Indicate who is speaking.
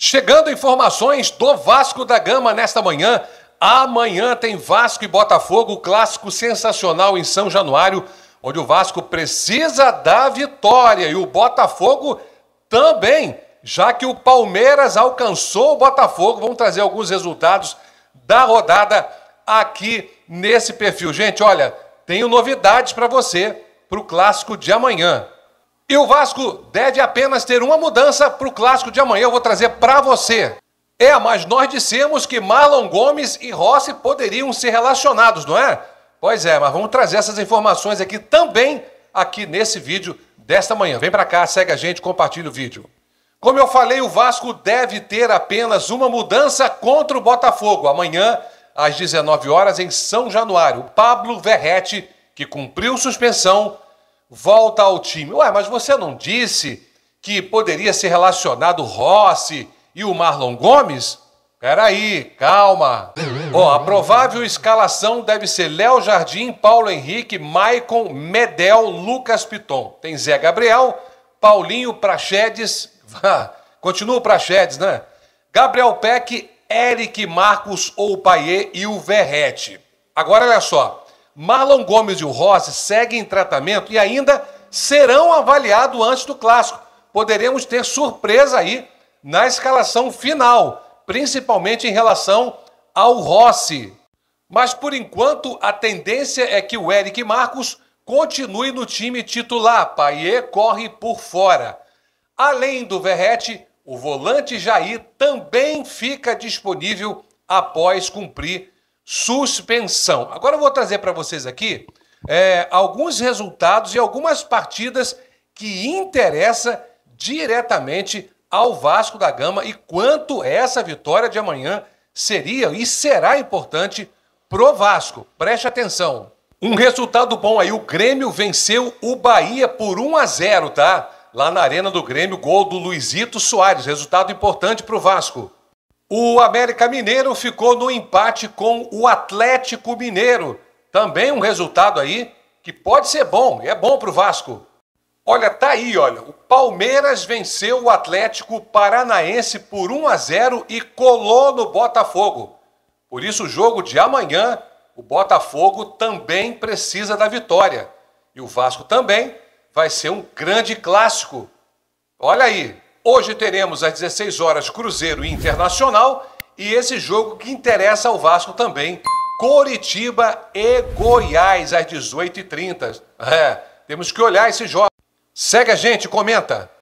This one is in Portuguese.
Speaker 1: Chegando informações do Vasco da Gama nesta manhã. Amanhã tem Vasco e Botafogo, clássico sensacional em São Januário, onde o Vasco precisa da vitória e o Botafogo também, já que o Palmeiras alcançou o Botafogo. Vamos trazer alguns resultados da rodada aqui nesse perfil. Gente, olha, tenho novidades para você para o clássico de amanhã. E o Vasco deve apenas ter uma mudança para o clássico de amanhã, eu vou trazer para você. É, mas nós dissemos que Marlon Gomes e Rossi poderiam ser relacionados, não é? Pois é, mas vamos trazer essas informações aqui também aqui nesse vídeo desta manhã. Vem para cá, segue a gente, compartilha o vídeo. Como eu falei, o Vasco deve ter apenas uma mudança contra o Botafogo amanhã às 19 horas em São Januário. Pablo Verrete, que cumpriu suspensão, volta ao time. Ué, mas você não disse que poderia ser relacionado Rossi e o Marlon Gomes? Peraí, calma. a provável escalação deve ser Léo Jardim, Paulo Henrique, Maicon, Medel, Lucas Piton. Tem Zé Gabriel, Paulinho Praxedes. Continua o Praxedes, né? Gabriel Peck, Eric Marcos ou Paier e o Verrete. Agora olha só. Marlon Gomes e o Rossi seguem em tratamento e ainda serão avaliados antes do clássico. Poderemos ter surpresa aí na escalação final, principalmente em relação ao Rossi. Mas por enquanto, a tendência é que o Eric Marcos continue no time titular. Paier corre por fora. Além do Verrete, o volante Jair também fica disponível após cumprir suspensão. Agora eu vou trazer para vocês aqui é, alguns resultados e algumas partidas que interessa diretamente ao Vasco da Gama e quanto essa vitória de amanhã seria e será importante pro Vasco. Preste atenção. Um resultado bom aí, o Grêmio venceu o Bahia por 1 a 0, tá? Lá na Arena do Grêmio, gol do Luizito Soares, resultado importante pro Vasco. O América Mineiro ficou no empate com o Atlético Mineiro. Também um resultado aí que pode ser bom, é bom para o Vasco. Olha, tá aí, olha. O Palmeiras venceu o Atlético Paranaense por 1 a 0 e colou no Botafogo. Por isso, o jogo de amanhã, o Botafogo também precisa da vitória. E o Vasco também vai ser um grande clássico. Olha aí, Hoje teremos às 16 horas Cruzeiro Internacional e esse jogo que interessa ao Vasco também, Coritiba e Goiás às 18h30. É, temos que olhar esse jogo. Segue a gente, comenta.